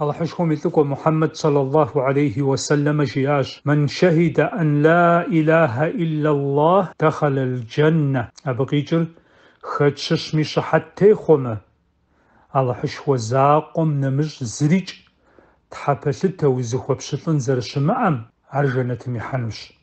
الله حشكم يتلقوا محمد صلى الله عليه وسلم جياش من شهد أن لا إله إلا الله دخل الجنة أبقيجل خدشش مش حتى خوما الله حش وزاقم نمش زريج تحبشت وزخوا بشتن زرش مأم أرجنت محنش